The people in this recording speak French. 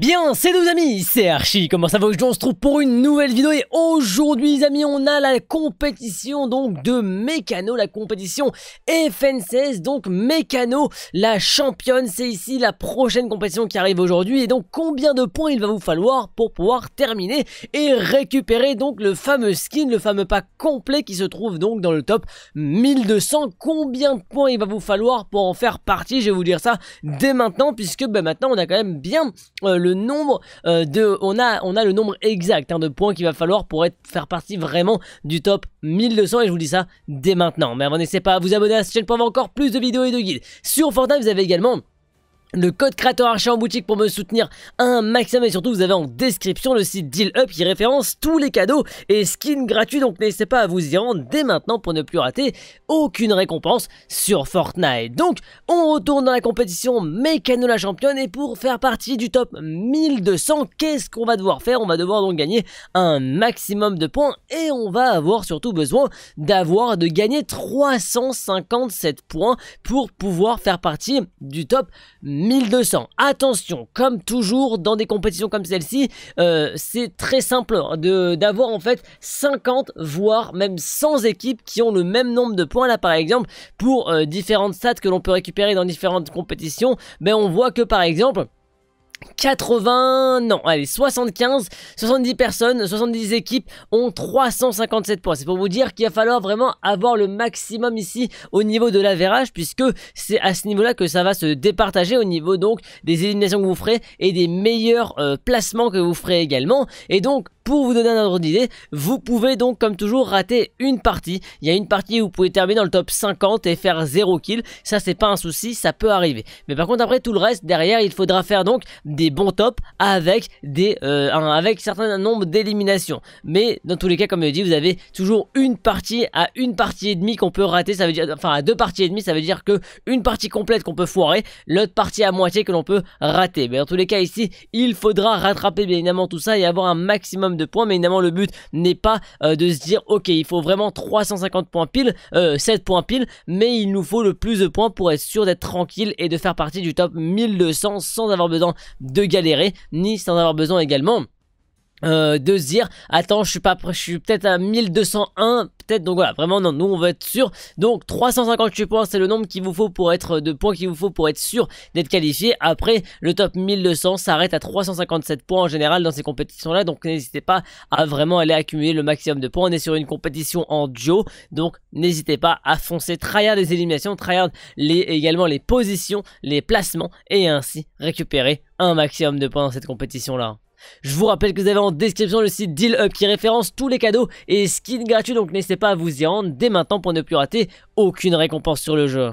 Bien, c'est nos amis, c'est Archie, comment ça va aujourd'hui On se trouve pour une nouvelle vidéo et aujourd'hui les amis, on a la compétition donc de Mécano, la compétition FN16, donc Mécano, la championne, c'est ici la prochaine compétition qui arrive aujourd'hui et donc combien de points il va vous falloir pour pouvoir terminer et récupérer donc le fameux skin, le fameux pack complet qui se trouve donc dans le top 1200, combien de points il va vous falloir pour en faire partie, je vais vous dire ça dès maintenant puisque ben, maintenant on a quand même bien... le euh, le nombre euh, de, on a, on a le nombre exact hein, de points qu'il va falloir pour être, faire partie vraiment du top 1200 et je vous dis ça dès maintenant. Mais avant, n'hésitez pas à vous abonner à cette chaîne pour avoir encore plus de vidéos et de guides. Sur Fortnite, vous avez également le code créateur archer en boutique pour me soutenir un maximum et surtout vous avez en description le site Deal Up qui référence tous les cadeaux et skins gratuits donc n'hésitez pas à vous y rendre dès maintenant pour ne plus rater aucune récompense sur Fortnite. Donc on retourne dans la compétition Mécano la championne et pour faire partie du top 1200 qu'est-ce qu'on va devoir faire On va devoir donc gagner un maximum de points et on va avoir surtout besoin d'avoir de gagner 357 points pour pouvoir faire partie du top 1200. 1200. Attention, comme toujours dans des compétitions comme celle-ci, euh, c'est très simple hein, d'avoir en fait 50 voire même 100 équipes qui ont le même nombre de points là par exemple pour euh, différentes stats que l'on peut récupérer dans différentes compétitions. Mais ben, on voit que par exemple 80, non, allez, 75, 70 personnes, 70 équipes ont 357 points. C'est pour vous dire qu'il va falloir vraiment avoir le maximum ici au niveau de l'avérage, puisque c'est à ce niveau-là que ça va se départager au niveau donc des éliminations que vous ferez et des meilleurs euh, placements que vous ferez également. Et donc, pour vous donner un ordre d'idée, vous pouvez donc comme toujours rater une partie. Il y a une partie où vous pouvez terminer dans le top 50 et faire 0 kill. Ça c'est pas un souci, ça peut arriver. Mais par contre après tout le reste, derrière il faudra faire donc des bons tops avec des euh, avec certain nombre d'éliminations. Mais dans tous les cas, comme je dis, vous avez toujours une partie à une partie et demie qu'on peut rater. Ça veut dire enfin à deux parties et demie, ça veut dire que une partie complète qu'on peut foirer, l'autre partie à moitié que l'on peut rater. Mais dans tous les cas ici, il faudra rattraper bien évidemment tout ça et avoir un maximum de points. Mais évidemment, le but n'est pas euh, de se dire, ok, il faut vraiment 350 points pile, 7 euh, points pile, mais il nous faut le plus de points pour être sûr d'être tranquille et de faire partie du top 1200 sans avoir besoin de galérer, ni sans avoir besoin également euh, de se dire attends je suis pas je suis peut-être à 1201 peut-être donc voilà vraiment non nous on va être sûr donc 358 points c'est le nombre qu'il vous faut pour être euh, de points qu'il vous faut pour être sûr d'être qualifié après le top 1200 s'arrête à 357 points en général dans ces compétitions là donc n'hésitez pas à vraiment aller accumuler le maximum de points on est sur une compétition en duo donc n'hésitez pas à foncer tryhard les éliminations tryhard les, également les positions les placements et ainsi récupérer un maximum de points dans cette compétition là je vous rappelle que vous avez en description le site DealUp qui référence tous les cadeaux et skins gratuits, donc n'hésitez pas à vous y rendre dès maintenant pour ne plus rater aucune récompense sur le jeu.